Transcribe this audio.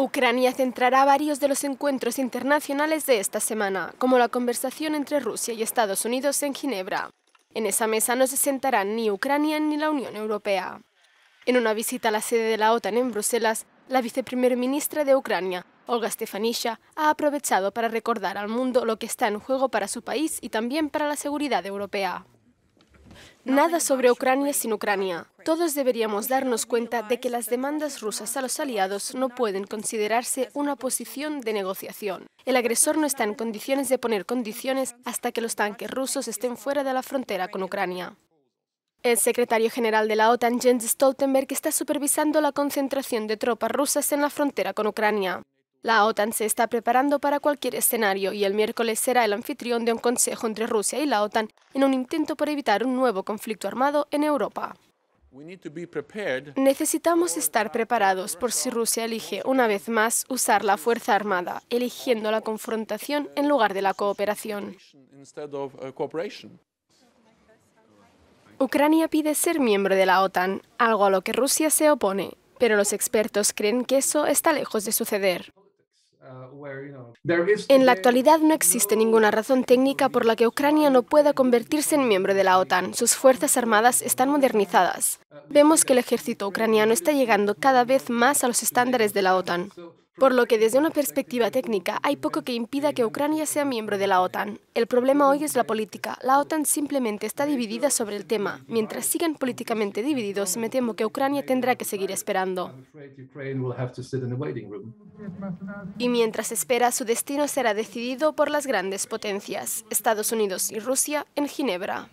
Ucrania centrará varios de los encuentros internacionales de esta semana, como la conversación entre Rusia y Estados Unidos en Ginebra. En esa mesa no se sentarán ni Ucrania ni la Unión Europea. En una visita a la sede de la OTAN en Bruselas, la viceprimer ministra de Ucrania, Olga Stefanisha, ha aprovechado para recordar al mundo lo que está en juego para su país y también para la seguridad europea. Nada sobre Ucrania sin Ucrania. Todos deberíamos darnos cuenta de que las demandas rusas a los aliados no pueden considerarse una posición de negociación. El agresor no está en condiciones de poner condiciones hasta que los tanques rusos estén fuera de la frontera con Ucrania. El secretario general de la OTAN, Jens Stoltenberg, está supervisando la concentración de tropas rusas en la frontera con Ucrania. La OTAN se está preparando para cualquier escenario y el miércoles será el anfitrión de un consejo entre Rusia y la OTAN en un intento por evitar un nuevo conflicto armado en Europa. Necesitamos estar preparados por si Rusia elige una vez más usar la Fuerza Armada, eligiendo la confrontación en lugar de la cooperación. Uh, Ucrania pide ser miembro de la OTAN, algo a lo que Rusia se opone, pero los expertos creen que eso está lejos de suceder. Uh, en la actualidad no existe ninguna razón técnica por la que Ucrania no pueda convertirse en miembro de la OTAN. Sus fuerzas armadas están modernizadas. Uh, Vemos que el ejército ucraniano está llegando cada vez más a los estándares de la OTAN por lo que desde una perspectiva técnica hay poco que impida que Ucrania sea miembro de la OTAN. El problema hoy es la política. La OTAN simplemente está dividida sobre el tema. Mientras sigan políticamente divididos, me temo que Ucrania tendrá que seguir esperando. Y mientras espera, su destino será decidido por las grandes potencias, Estados Unidos y Rusia, en Ginebra.